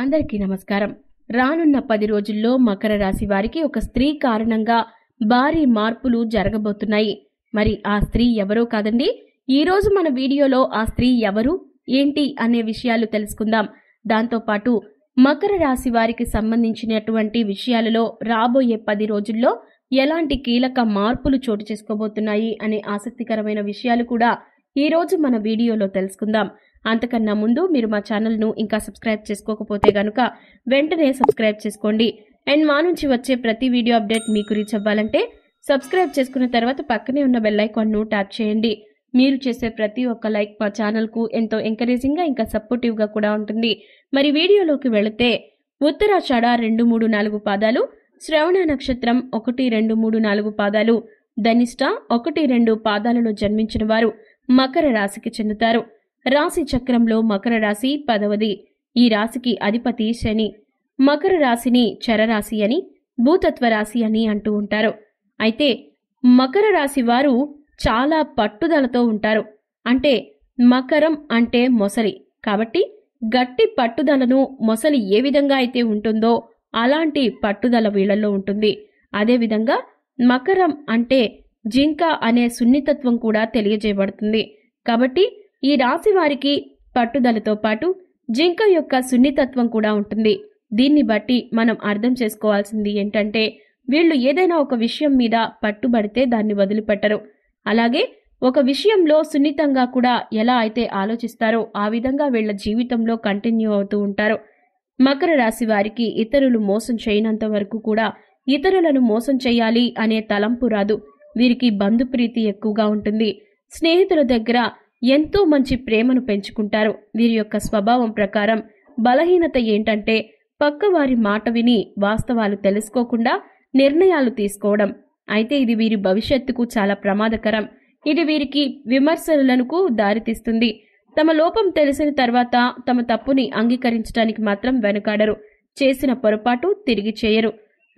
అందరికీ నమస్కారం రానున్న పది రోజుల్లో మకర రాశి వారికి ఒక స్త్రీ కారణంగా భారీ మార్పులు జరగబోతున్నాయి మరి ఆ స్త్రీ ఎవరో కాదండి ఈరోజు మన వీడియోలో ఆ స్త్రీ ఎవరు ఏంటి అనే విషయాలు తెలుసుకుందాం దాంతోపాటు మకర రాశి వారికి సంబంధించినటువంటి విషయాలలో రాబోయే పది రోజుల్లో ఎలాంటి కీలక మార్పులు చోటు చేసుకోబోతున్నాయి అనే ఆసక్తికరమైన విషయాలు కూడా ఈరోజు మన వీడియోలో తెలుసుకుందాం అంతకన్నా ముందు మీరు మా ఛానల్ను ఇంకా సబ్స్క్రైబ్ చేసుకోకపోతే గనుక వెంటనే సబ్స్క్రైబ్ చేసుకోండి అండ్ మా నుంచి వచ్చే ప్రతి వీడియో అప్డేట్ మీకు రీచ్ అవ్వాలంటే సబ్స్క్రైబ్ చేసుకున్న తర్వాత పక్కనే ఉన్న బెల్లైకాన్ను ట్యాప్ చేయండి మీరు చేసే ప్రతి ఒక్క లైక్ మా ఛానల్కు ఎంతో ఎంకరేజింగ్గా ఇంకా సపోర్టివ్గా కూడా ఉంటుంది మరి వీడియోలోకి వెళితే ఉత్తరాషాఢ రెండు మూడు నాలుగు పాదాలు శ్రవణ నక్షత్రం ఒకటి రెండు మూడు నాలుగు పాదాలు ధనిష్ట ఒకటి రెండు పాదాలలో జన్మించిన వారు మకర రాశికి చెందుతారు రాశి చక్రంలో మకర రాశి పదవది ఈ రాశికి అధిపతి శని మకర రాశిని చరరాశి అని భూతత్వ రాశి అని అంటూ ఉంటారు అయితే మకర రాశి వారు చాలా పట్టుదలతో ఉంటారు అంటే మకరం అంటే మొసలి కాబట్టి గట్టి పట్టుదలను మొసలి ఏ విధంగా అయితే ఉంటుందో అలాంటి పట్టుదల వీళ్లలో ఉంటుంది అదేవిధంగా మకరం అంటే జింక అనే సున్నితత్వం కూడా తెలియజేయబడుతుంది కాబట్టి ఈ రాశి వారికి పట్టుదలతో పాటు జింక యొక్క సున్నితత్వం కూడా ఉంటుంది దీన్ని బట్టి మనం అర్థం చేసుకోవాల్సింది ఏంటంటే వీళ్ళు ఏదైనా ఒక విషయం మీద పట్టుబడితే దాన్ని వదిలిపెట్టరు అలాగే ఒక విషయంలో సున్నితంగా కూడా ఎలా అయితే ఆలోచిస్తారో ఆ విధంగా వీళ్ళ జీవితంలో కంటిన్యూ అవుతూ ఉంటారు మకర రాశి వారికి ఇతరులు మోసం చేయనంత వరకు కూడా ఇతరులను మోసం చేయాలి అనే తలంపు రాదు వీరికి బంధుప్రీతి ఎక్కువగా ఉంటుంది స్నేహితుల దగ్గర ఎంతో మంచి ప్రేమను పెంచుకుంటారు వీరి యొక్క స్వభావం ప్రకారం బలహీనత ఏంటంటే పక్కవారి మాట విని వాస్తవాలు తెలుసుకోకుండా నిర్ణయాలు తీసుకోవడం అయితే ఇది వీరి భవిష్యత్తుకు చాలా ప్రమాదకరం ఇది వీరికి విమర్శలకు దారితీస్తుంది తమ లోపం తెలిసిన తర్వాత తమ తప్పుని అంగీకరించడానికి మాత్రం వెనుకాడరు చేసిన పొరపాటు తిరిగి చేయరు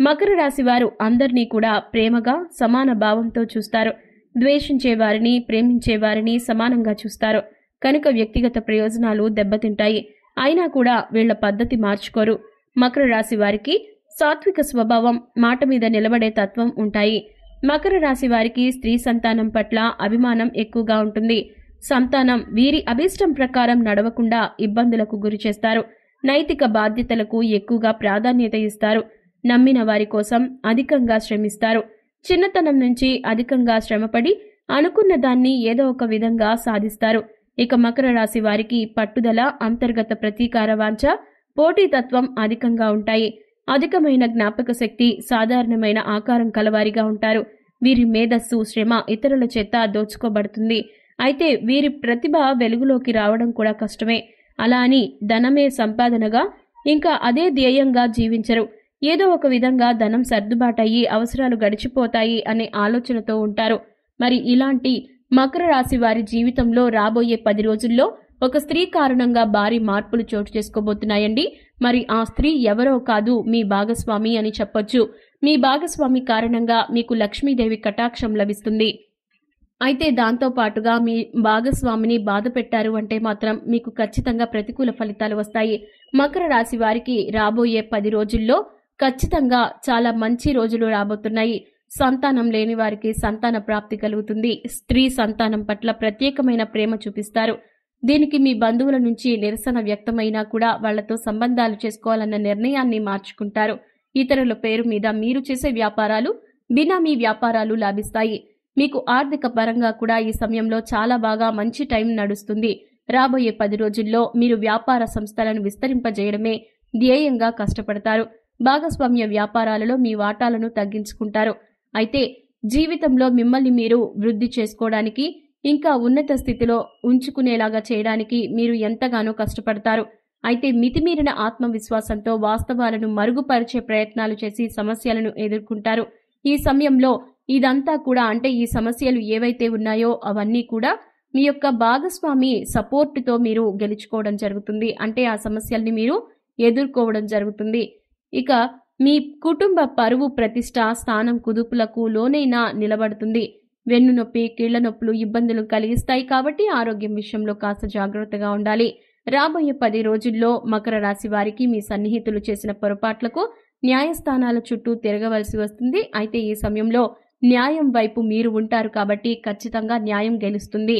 మకర రాశి వారు అందరినీ కూడా ప్రేమగా సమాన భావంతో చూస్తారు ద్వేషించే వారిని ప్రేమించే వారిని సమానంగా చూస్తారు కనుక వ్యక్తిగత ప్రయోజనాలు దెబ్బతింటాయి అయినా కూడా వీళ్ల పద్ధతి మార్చుకోరు మకర రాశి వారికి సాత్విక స్వభావం మాట మీద నిలబడే తత్వం ఉంటాయి మకర రాశి వారికి స్త్రీ సంతానం పట్ల అభిమానం ఎక్కువగా ఉంటుంది సంతానం వీరి అభీష్టం ప్రకారం నడవకుండా ఇబ్బందులకు గురి చేస్తారు నైతిక బాధ్యతలకు ఎక్కువగా ప్రాధాన్యత ఇస్తారు నమ్మిన వారి కోసం అధికంగా శ్రమిస్తారు చిన్నతనం నుంచి అధికంగా శ్రమపడి అనుకున్న దాన్ని ఏదో ఒక విధంగా సాధిస్తారు ఇక మకర రాశి వారికి పట్టుదల అంతర్గత ప్రతీకార వాంఛ పోటీతత్వం అధికంగా ఉంటాయి అధికమైన జ్ఞాపక శక్తి సాధారణమైన ఆకారం కలవారిగా ఉంటారు వీరి మేధస్సు శ్రమ ఇతరుల చేత దోచుకోబడుతుంది అయితే వీరి ప్రతిభ వెలుగులోకి రావడం కూడా కష్టమే అలా అని ధనమే సంపాదనగా ఇంకా అదే ధ్యేయంగా జీవించరు ఏదో ఒక విధంగా ధనం సర్దుబాటయ్యి అవసరాలు గడిచిపోతాయి అనే ఆలోచనతో ఉంటారు మరి ఇలాంటి మకర రాశి వారి జీవితంలో రాబోయే పది రోజుల్లో ఒక స్త్రీ కారణంగా భారీ మార్పులు చోటు చేసుకోబోతున్నాయండి మరి ఆ స్త్రీ ఎవరో కాదు మీ భాగస్వామి అని చెప్పొచ్చు మీ భాగస్వామి కారణంగా మీకు లక్ష్మీదేవి కటాక్షం లభిస్తుంది అయితే దాంతో పాటుగా మీ భాగస్వామిని బాధ పెట్టారు అంటే మాత్రం మీకు ఖచ్చితంగా ప్రతికూల ఫలితాలు వస్తాయి మకర రాశి వారికి రాబోయే పది రోజుల్లో ఖచ్చితంగా చాలా మంచి రోజులు రాబోతున్నాయి సంతానం లేని వారికి సంతాన ప్రాప్తి కలుగుతుంది స్త్రీ సంతానం పట్ల ప్రత్యేకమైన ప్రేమ చూపిస్తారు దీనికి మీ బంధువుల నుంచి నిరసన వ్యక్తమైనా కూడా వాళ్లతో సంబంధాలు చేసుకోవాలన్న నిర్ణయాన్ని మార్చుకుంటారు ఇతరుల పేరు మీద మీరు చేసే వ్యాపారాలు బినామీ వ్యాపారాలు లాభిస్తాయి మీకు ఆర్థిక పరంగా కూడా ఈ సమయంలో చాలా బాగా మంచి టైం నడుస్తుంది రాబోయే పది రోజుల్లో మీరు వ్యాపార సంస్థలను విస్తరింపజేయడమే ధ్యేయంగా కష్టపడతారు భాగస్వామ్య వ్యాపారాలలో మీ వాటాలను తగ్గించుకుంటారు అయితే జీవితంలో మిమ్మల్ని మీరు వృద్ధి చేసుకోవడానికి ఇంకా ఉన్నత స్థితిలో ఉంచుకునేలాగా చేయడానికి మీరు ఎంతగానో కష్టపడతారు అయితే మితిమీరిన ఆత్మవిశ్వాసంతో వాస్తవాలను మరుగుపరిచే ప్రయత్నాలు చేసి సమస్యలను ఎదుర్కొంటారు ఈ సమయంలో ఇదంతా కూడా అంటే ఈ సమస్యలు ఏవైతే ఉన్నాయో అవన్నీ కూడా మీ యొక్క భాగస్వామి సపోర్టుతో మీరు గెలుచుకోవడం జరుగుతుంది అంటే ఆ సమస్యల్ని మీరు ఎదుర్కోవడం జరుగుతుంది ఇక మీ కుటుంబ పరువు ప్రతిష్ట స్థానం కుదుపులకు లోనైనా నిలబడుతుంది వెన్ను నొప్పి కీళ్ల నొప్పులు ఇబ్బందులు కలిగిస్తాయి కాబట్టి ఆరోగ్యం విషయంలో కాస్త జాగ్రత్తగా ఉండాలి రాబోయే పది రోజుల్లో మకర రాశి వారికి మీ సన్నిహితులు చేసిన పొరపాట్లకు న్యాయస్థానాల చుట్టూ తిరగవలసి వస్తుంది అయితే ఈ సమయంలో న్యాయం వైపు మీరు ఉంటారు కాబట్టి ఖచ్చితంగా న్యాయం గెలుస్తుంది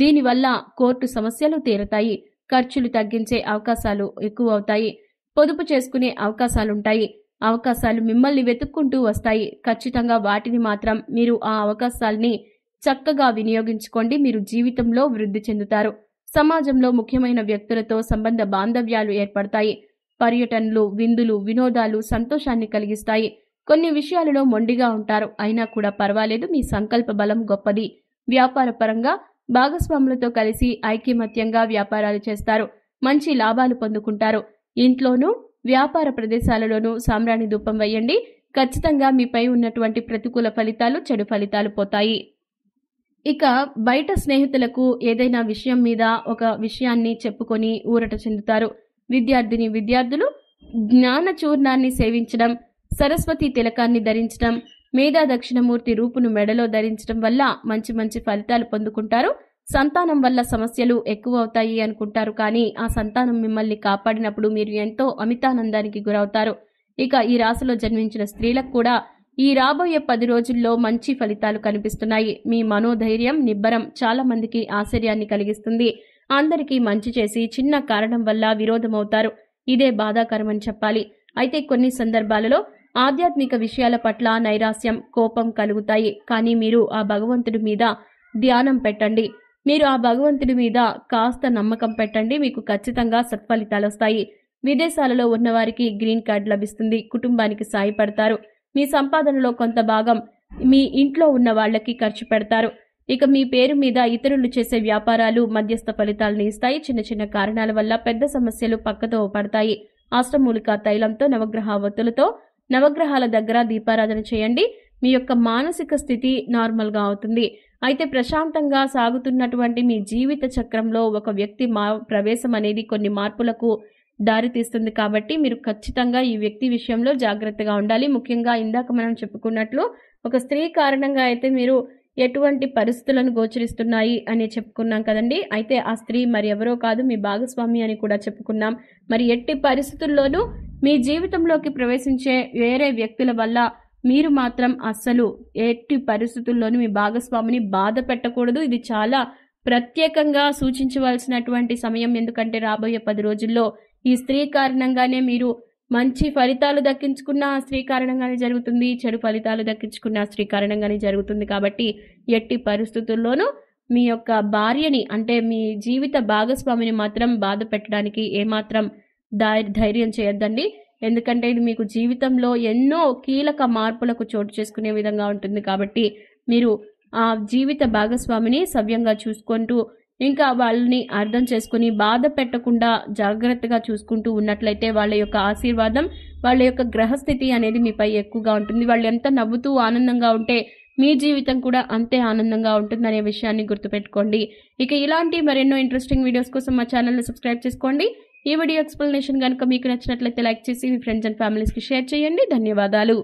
దీనివల్ల కోర్టు సమస్యలు తీరతాయి ఖర్చులు తగ్గించే అవకాశాలు ఎక్కువ అవుతాయి పొదుపు చేసుకునే అవకాశాలుంటాయి అవకాశాలు మిమ్మల్ని వెతుక్కుంటూ వస్తాయి ఖచ్చితంగా వాటిని మాత్రం మీరు ఆ అవకాశాల్ని చక్కగా వినియోగించుకోండి మీరు జీవితంలో వృద్ధి చెందుతారు సమాజంలో ముఖ్యమైన వ్యక్తులతో సంబంధ బాంధవ్యాలు ఏర్పడతాయి పర్యటనలు విందులు వినోదాలు సంతోషాన్ని కలిగిస్తాయి కొన్ని విషయాలలో మొండిగా ఉంటారు అయినా కూడా పర్వాలేదు మీ సంకల్ప బలం గొప్పది వ్యాపార పరంగా భాగస్వాములతో కలిసి ఐకమత్యంగా వ్యాపారాలు చేస్తారు మంచి లాభాలు పొందుకుంటారు ఇంట్లోనూ వ్యాపార ప్రదేశాలలోనూ సామ్రాణి ధూపం వేయండి ఖచ్చితంగా మీపై ఉన్నటువంటి ప్రతికూల ఫలితాలు చెడు ఫలితాలు పోతాయి ఇక బయట స్నేహితులకు ఏదైనా విషయం మీద ఒక విషయాన్ని చెప్పుకొని ఊరట చెందుతారు విద్యార్థిని విద్యార్థులు జ్ఞాన చూర్ణాన్ని సేవించడం సరస్వతి తిలకాన్ని ధరించడం మేధా దక్షిణమూర్తి రూపును మెడలో ధరించడం వల్ల మంచి మంచి ఫలితాలు పొందుకుంటారు సంతానం వల్ల సమస్యలు ఎక్కువ అవుతాయి అనుకుంటారు కానీ ఆ సంతానం మిమ్మల్ని కాపాడినప్పుడు మీరు ఎంతో అమితానందానికి గురవుతారు ఇక ఈ రాశిలో జన్మించిన స్త్రీలకు కూడా ఈ రాబోయే పది రోజుల్లో మంచి ఫలితాలు కనిపిస్తున్నాయి మీ మనోధైర్యం నిబ్బరం చాలా మందికి ఆశ్చర్యాన్ని కలిగిస్తుంది అందరికీ మంచి చేసి చిన్న కారణం వల్ల విరోధమవుతారు ఇదే బాధాకరమని చెప్పాలి అయితే కొన్ని సందర్భాలలో ఆధ్యాత్మిక విషయాల పట్ల నైరాస్యం కోపం కలుగుతాయి కానీ మీరు ఆ భగవంతుడి మీద ధ్యానం పెట్టండి మీరు ఆ భగవంతుడి మీద కాస్త నమ్మకం పెట్టండి మీకు ఖచ్చితంగా సత్ఫలితాలు వస్తాయి విదేశాలలో ఉన్నవారికి గ్రీన్ కార్డ్ లభిస్తుంది కుటుంబానికి సాయపడతారు మీ సంపాదనలో కొంత భాగం మీ ఇంట్లో ఉన్న వాళ్ళకి ఖర్చు పెడతారు ఇక మీ పేరు మీద ఇతరులు చేసే వ్యాపారాలు మధ్యస్థ ఫలితాలను ఇస్తాయి చిన్న చిన్న కారణాల వల్ల పెద్ద సమస్యలు పక్కతో పడతాయి అష్టమూలిక తైలంతో నవగ్రహ ఒత్తులతో నవగ్రహాల దగ్గర దీపారాధన చేయండి మీ యొక్క మానసిక స్థితి నార్మల్గా అవుతుంది అయితే ప్రశాంతంగా సాగుతున్నటువంటి మీ జీవిత చక్రంలో ఒక వ్యక్తి మా ప్రవేశం అనేది కొన్ని మార్పులకు దారితీస్తుంది కాబట్టి మీరు ఖచ్చితంగా ఈ వ్యక్తి విషయంలో జాగ్రత్తగా ఉండాలి ముఖ్యంగా ఇందాక మనం చెప్పుకున్నట్లు ఒక స్త్రీ కారణంగా అయితే మీరు ఎటువంటి పరిస్థితులను గోచరిస్తున్నాయి అని చెప్పుకున్నాం కదండి అయితే ఆ స్త్రీ మరి ఎవరో కాదు మీ భాగస్వామి అని కూడా చెప్పుకున్నాం మరి ఎట్టి పరిస్థితుల్లోనూ మీ జీవితంలోకి ప్రవేశించే వేరే వ్యక్తుల వల్ల మీరు మాత్రం అస్సలు ఎట్టి పరిస్థితుల్లోనూ మీ భాగస్వామిని బాధ పెట్టకూడదు ఇది చాలా ప్రత్యేకంగా సూచించవలసినటువంటి సమయం ఎందుకంటే రాబోయే పది రోజుల్లో ఈ స్త్రీ కారణంగానే మీరు మంచి ఫలితాలు దక్కించుకున్న స్త్రీ కారణంగానే జరుగుతుంది చెడు ఫలితాలు దక్కించుకున్న స్త్రీ కారణంగానే జరుగుతుంది కాబట్టి ఎట్టి పరిస్థితుల్లోనూ మీ యొక్క భార్యని అంటే మీ జీవిత భాగస్వామిని మాత్రం బాధ పెట్టడానికి ఏమాత్రం ధైర్యం చేయొద్దండి ఎందుకంటే ఇది మీకు జీవితంలో ఎన్నో కీలక మార్పులకు చోటు చేసుకునే విధంగా ఉంటుంది కాబట్టి మీరు ఆ జీవిత భాగస్వామిని సవ్యంగా చూసుకుంటూ ఇంకా వాళ్ళని అర్థం చేసుకుని బాధ పెట్టకుండా జాగ్రత్తగా చూసుకుంటూ ఉన్నట్లయితే వాళ్ళ యొక్క ఆశీర్వాదం వాళ్ళ యొక్క గ్రహస్థితి అనేది మీపై ఎక్కువగా ఉంటుంది వాళ్ళు ఎంత నవ్వుతూ ఆనందంగా ఉంటే మీ జీవితం కూడా అంతే ఆనందంగా ఉంటుందనే విషయాన్ని గుర్తుపెట్టుకోండి ఇక ఇలాంటి మరెన్నో ఇంట్రెస్టింగ్ వీడియోస్ కోసం మా ఛానల్ని సబ్స్క్రైబ్ చేసుకోండి ఈ వీడియో ఎక్స్ప్లెనేషన్ కనుక మీకు నచ్చినట్లయితే లైక్ చేసి మీ ఫ్రెండ్స్ అండ్ ఫ్యామిలీస్కి షేర్ చేయండి ధన్యవాదాలు